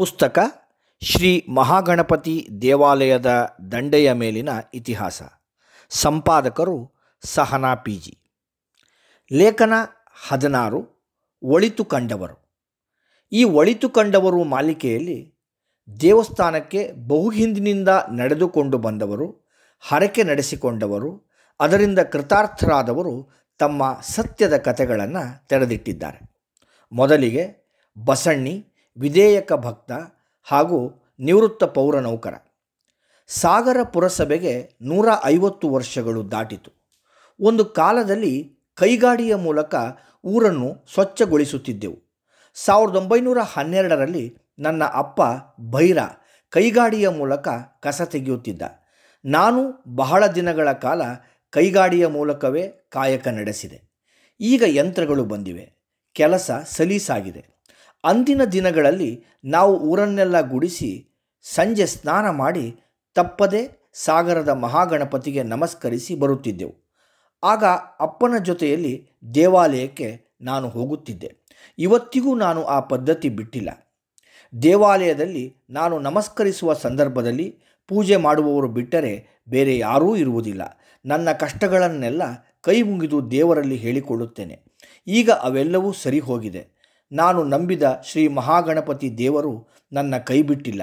ಪುಸ್ತಕ ಶ್ರೀ ಮಹಾಗಣಪತಿ ದೇವಾಲಯದ ದಂಡೆಯ ಮೇಲಿನ ಇತಿಹಾಸ ಸಂಪಾದಕರು ಸಹನಾ ಪಿಜಿ ಲೇಖನ ಹದಿನಾರು ಒಳಿತು ಕಂಡವರು ಈ ಒಳಿತು ಕಂಡವರು ಮಾಲಿಕೆಯಲ್ಲಿ ದೇವಸ್ಥಾನಕ್ಕೆ ಹಿಂದಿನಿಂದ ನಡೆದುಕೊಂಡು ಬಂದವರು ಹರಕೆ ನಡೆಸಿಕೊಂಡವರು ಅದರಿಂದ ಕೃತಾರ್ಥರಾದವರು ತಮ್ಮ ಸತ್ಯದ ಕಥೆಗಳನ್ನು ತೆರೆದಿಟ್ಟಿದ್ದಾರೆ ಮೊದಲಿಗೆ ಬಸಣ್ಣಿ ವಿಧೇಯಕ ಭಕ್ತ ಹಾಗೂ ನಿವೃತ್ತ ಪೌರ ನೌಕರ ಸಾಗರ ಪುರಸಭೆಗೆ ನೂರ ಐವತ್ತು ವರ್ಷಗಳು ದಾಟಿತು ಒಂದು ಕಾಲದಲ್ಲಿ ಕೈಗಾಡಿಯ ಮೂಲಕ ಊರನ್ನು ಸ್ವಚ್ಛಗೊಳಿಸುತ್ತಿದ್ದೆವು ಸಾವಿರದ ಒಂಬೈನೂರ ಹನ್ನೆರಡರಲ್ಲಿ ನನ್ನ ಅಪ್ಪ ಭೈರ ಕೈಗಾಡಿಯ ಮೂಲಕ ಕಸ ತೆಗೆಯುತ್ತಿದ್ದ ನಾನು ಬಹಳ ದಿನಗಳ ಕಾಲ ಕೈಗಾಡಿಯ ಮೂಲಕವೇ ಕಾಯಕ ನಡೆಸಿದೆ ಈಗ ಯಂತ್ರಗಳು ಬಂದಿವೆ ಕೆಲಸ ಸಲೀಸಾಗಿದೆ ಅಂದಿನ ದಿನಗಳಲ್ಲಿ ನಾವು ಊರನ್ನೆಲ್ಲ ಗುಡಿಸಿ ಸಂಜೆ ಸ್ನಾನ ಮಾಡಿ ತಪ್ಪದೆ ಸಾಗರದ ಮಹಾಗಣಪತಿಗೆ ನಮಸ್ಕರಿಸಿ ಬರುತ್ತಿದ್ದೆವು ಆಗ ಅಪ್ಪನ ಜೊತೆಯಲ್ಲಿ ದೇವಾಲಯಕ್ಕೆ ನಾನು ಹೋಗುತ್ತಿದ್ದೆ ಇವತ್ತಿಗೂ ನಾನು ಆ ಪದ್ಧತಿ ಬಿಟ್ಟಿಲ್ಲ ದೇವಾಲಯದಲ್ಲಿ ನಾನು ನಮಸ್ಕರಿಸುವ ಸಂದರ್ಭದಲ್ಲಿ ಪೂಜೆ ಮಾಡುವವರು ಬಿಟ್ಟರೆ ಬೇರೆ ಯಾರೂ ಇರುವುದಿಲ್ಲ ನನ್ನ ಕಷ್ಟಗಳನ್ನೆಲ್ಲ ಕೈ ಮುಗಿದು ದೇವರಲ್ಲಿ ಹೇಳಿಕೊಳ್ಳುತ್ತೇನೆ ಈಗ ಅವೆಲ್ಲವೂ ಸರಿ ಹೋಗಿದೆ ನಾನು ನಂಬಿದ ಶ್ರೀ ಮಹಾಗಣಪತಿ ದೇವರು ನನ್ನ ಕೈಬಿಟ್ಟಿಲ್ಲ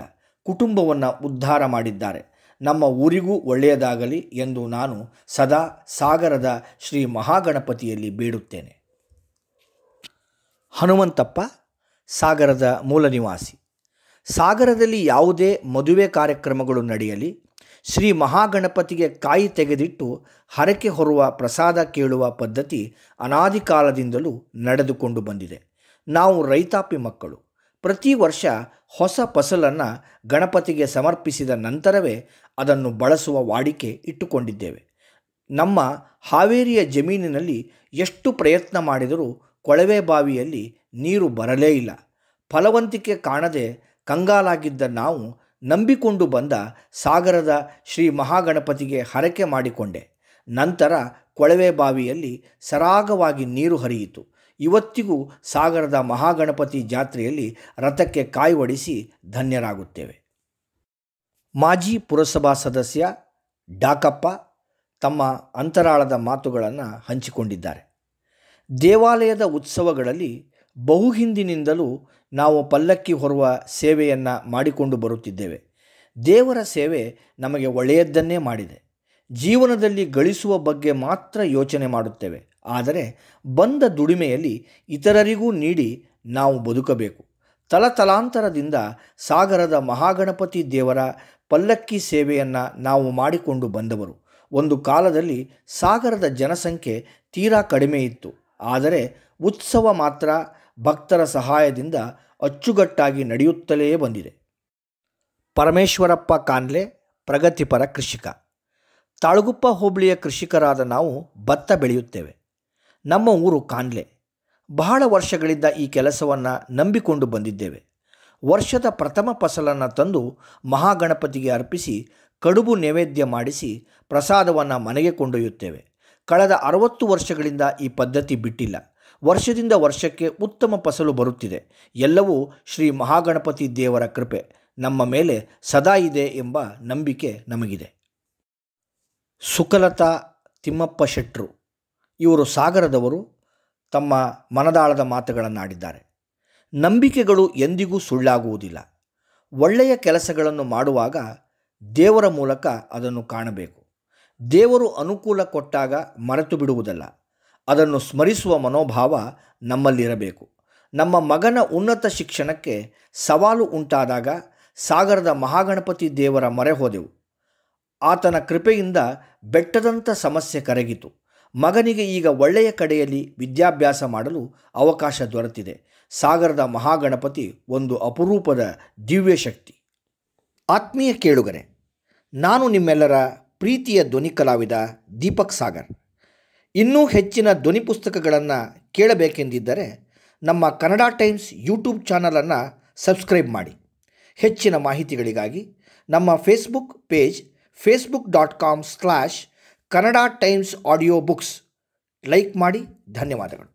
ಕುಟುಂಬವನ್ನು ಉದ್ಧಾರ ಮಾಡಿದ್ದಾರೆ ನಮ್ಮ ಊರಿಗೂ ಒಳ್ಳೆಯದಾಗಲಿ ಎಂದು ನಾನು ಸದಾ ಸಾಗರದ ಶ್ರೀ ಮಹಾಗಣಪತಿಯಲ್ಲಿ ಬೇಡುತ್ತೇನೆ ಹನುಮಂತಪ್ಪ ಸಾಗರದ ಮೂಲ ನಿವಾಸಿ ಸಾಗರದಲ್ಲಿ ಯಾವುದೇ ಮದುವೆ ಕಾರ್ಯಕ್ರಮಗಳು ನಡೆಯಲಿ ಶ್ರೀ ಮಹಾಗಣಪತಿಗೆ ಕಾಯಿ ತೆಗೆದಿಟ್ಟು ಹರಕೆ ಹೊರುವ ಪ್ರಸಾದ ಕೇಳುವ ಪದ್ಧತಿ ಅನಾದಿ ಕಾಲದಿಂದಲೂ ನಡೆದುಕೊಂಡು ಬಂದಿದೆ ನಾವು ರೈತಾಪಿ ಮಕ್ಕಳು ಪ್ರತಿ ವರ್ಷ ಹೊಸ ಫಸಲನ್ನು ಗಣಪತಿಗೆ ಸಮರ್ಪಿಸಿದ ನಂತರವೇ ಅದನ್ನು ಬಳಸುವ ವಾಡಿಕೆ ಇಟ್ಟುಕೊಂಡಿದ್ದೇವೆ ನಮ್ಮ ಹಾವೇರಿಯ ಜಮೀನಿನಲ್ಲಿ ಎಷ್ಟು ಪ್ರಯತ್ನ ಮಾಡಿದರೂ ಕೊಳವೆ ಬಾವಿಯಲ್ಲಿ ನೀರು ಬರಲೇ ಇಲ್ಲ ಫಲವಂತಿಕೆ ಕಾಣದೆ ಕಂಗಾಲಾಗಿದ್ದ ನಾವು ನಂಬಿಕೊಂಡು ಬಂದ ಸಾಗರದ ಶ್ರೀ ಮಹಾಗಣಪತಿಗೆ ಹರಕೆ ಮಾಡಿಕೊಂಡೆ ನಂತರ ಕೊಳವೆ ಬಾವಿಯಲ್ಲಿ ಸರಾಗವಾಗಿ ನೀರು ಹರಿಯಿತು ಇವತ್ತಿಗೂ ಸಾಗರದ ಮಹಾಗಣಪತಿ ಜಾತ್ರೆಯಲ್ಲಿ ರಥಕ್ಕೆ ಕಾಯ್ವಡಿಸಿ ಧನ್ಯರಾಗುತ್ತೇವೆ ಮಾಜಿ ಪುರಸಭಾ ಸದಸ್ಯ ಡಾಕಪ್ಪ ತಮ್ಮ ಅಂತರಾಳದ ಮಾತುಗಳನ್ನು ಹಂಚಿಕೊಂಡಿದ್ದಾರೆ ದೇವಾಲಯದ ಉತ್ಸವಗಳಲ್ಲಿ ಬಹು ಹಿಂದಿನಿಂದಲೂ ನಾವು ಪಲ್ಲಕ್ಕಿ ಹೊರುವ ಸೇವೆಯನ್ನು ಮಾಡಿಕೊಂಡು ಬರುತ್ತಿದ್ದೇವೆ ದೇವರ ಸೇವೆ ನಮಗೆ ಒಳ್ಳೆಯದ್ದನ್ನೇ ಮಾಡಿದೆ ಜೀವನದಲ್ಲಿ ಗಳಿಸುವ ಬಗ್ಗೆ ಮಾತ್ರ ಯೋಚನೆ ಮಾಡುತ್ತೇವೆ ಆದರೆ ಬಂದ ದುಡಿಮೆಯಲ್ಲಿ ಇತರರಿಗೂ ನೀಡಿ ನಾವು ಬದುಕಬೇಕು ತಲತಲಾಂತರದಿಂದ ಸಾಗರದ ಮಹಾಗಣಪತಿ ದೇವರ ಪಲ್ಲಕ್ಕಿ ಸೇವೆಯನ್ನು ನಾವು ಮಾಡಿಕೊಂಡು ಬಂದವರು ಒಂದು ಕಾಲದಲ್ಲಿ ಸಾಗರದ ಜನಸಂಖ್ಯೆ ತೀರಾ ಕಡಿಮೆ ಇತ್ತು ಆದರೆ ಉತ್ಸವ ಮಾತ್ರ ಭಕ್ತರ ಸಹಾಯದಿಂದ ಅಚ್ಚುಗಟ್ಟಾಗಿ ನಡೆಯುತ್ತಲೇ ಬಂದಿದೆ ಪರಮೇಶ್ವರಪ್ಪ ಕಾನ್ಲೆ ಪ್ರಗತಿಪರ ಕೃಷಿಕ ತಾಳಗುಪ್ಪ ಹೋಬಳಿಯ ಕೃಷಿಕರಾದ ನಾವು ಭತ್ತ ಬೆಳೆಯುತ್ತೇವೆ ನಮ್ಮ ಊರು ಕಾನ್ಲೆ ಬಹಳ ವರ್ಷಗಳಿಂದ ಈ ಕೆಲಸವನ್ನು ನಂಬಿಕೊಂಡು ಬಂದಿದ್ದೇವೆ ವರ್ಷದ ಪ್ರಥಮ ಫಸಲನ್ನು ತಂದು ಮಹಾಗಣಪತಿಗೆ ಅರ್ಪಿಸಿ ಕಡುಬು ನೈವೇದ್ಯ ಮಾಡಿಸಿ ಪ್ರಸಾದವನ್ನು ಮನೆಗೆ ಕೊಂಡೊಯ್ಯುತ್ತೇವೆ ಕಳೆದ ಅರವತ್ತು ವರ್ಷಗಳಿಂದ ಈ ಪದ್ಧತಿ ಬಿಟ್ಟಿಲ್ಲ ವರ್ಷದಿಂದ ವರ್ಷಕ್ಕೆ ಉತ್ತಮ ಫಸಲು ಬರುತ್ತಿದೆ ಎಲ್ಲವೂ ಶ್ರೀ ಮಹಾಗಣಪತಿ ದೇವರ ಕೃಪೆ ನಮ್ಮ ಮೇಲೆ ಸದಾ ಇದೆ ಎಂಬ ನಂಬಿಕೆ ನಮಗಿದೆ ಸುಕಲತಾ ತಿಮ್ಮಪ್ಪ ಶೆಟ್ರು ಇವರು ಸಾಗರದವರು ತಮ್ಮ ಮನದಾಳದ ಮಾತುಗಳನ್ನಾಡಿದ್ದಾರೆ ನಂಬಿಕೆಗಳು ಎಂದಿಗೂ ಸುಳ್ಳಾಗುವುದಿಲ್ಲ ಒಳ್ಳೆಯ ಕೆಲಸಗಳನ್ನು ಮಾಡುವಾಗ ದೇವರ ಮೂಲಕ ಅದನ್ನು ಕಾಣಬೇಕು ದೇವರು ಅನುಕೂಲ ಕೊಟ್ಟಾಗ ಮರೆತು ಬಿಡುವುದಲ್ಲ ಅದನ್ನು ಸ್ಮರಿಸುವ ಮನೋಭಾವ ನಮ್ಮಲ್ಲಿರಬೇಕು ನಮ್ಮ ಮಗನ ಉನ್ನತ ಶಿಕ್ಷಣಕ್ಕೆ ಸವಾಲು ಉಂಟಾದಾಗ ಸಾಗರದ ಮಹಾಗಣಪತಿ ದೇವರ ಮೊರೆ ಹೋದೆವು ಆತನ ಕೃಪೆಯಿಂದ ಬೆಟ್ಟದಂಥ ಸಮಸ್ಯೆ ಕರಗಿತು ಮಗನಿಗೆ ಈಗ ಒಳ್ಳೆಯ ಕಡೆಯಲ್ಲಿ ವಿದ್ಯಾಭ್ಯಾಸ ಮಾಡಲು ಅವಕಾಶ ದೊರೆತಿದೆ ಸಾಗರದ ಮಹಾಗಣಪತಿ ಒಂದು ಅಪರೂಪದ ದಿವ್ಯ ಶಕ್ತಿ ಆತ್ಮೀಯ ಕೇಳುಗರೆ ನಾನು ನಿಮ್ಮೆಲ್ಲರ ಪ್ರೀತಿಯ ಧ್ವನಿ ಕಲಾವಿದ ದೀಪಕ್ ಸಾಗರ್ ಇನ್ನೂ ಹೆಚ್ಚಿನ ಧ್ವನಿ ಪುಸ್ತಕಗಳನ್ನು ಕೇಳಬೇಕೆಂದಿದ್ದರೆ ನಮ್ಮ ಕನ್ನಡ ಟೈಮ್ಸ್ ಯೂಟ್ಯೂಬ್ ಚಾನಲನ್ನು ಸಬ್ಸ್ಕ್ರೈಬ್ ಮಾಡಿ ಹೆಚ್ಚಿನ ಮಾಹಿತಿಗಳಿಗಾಗಿ ನಮ್ಮ Facebook page Facebook dot com slash Kannada times audio books like ಮಾಡಿ ಧನ್ಯವಾದಗಳು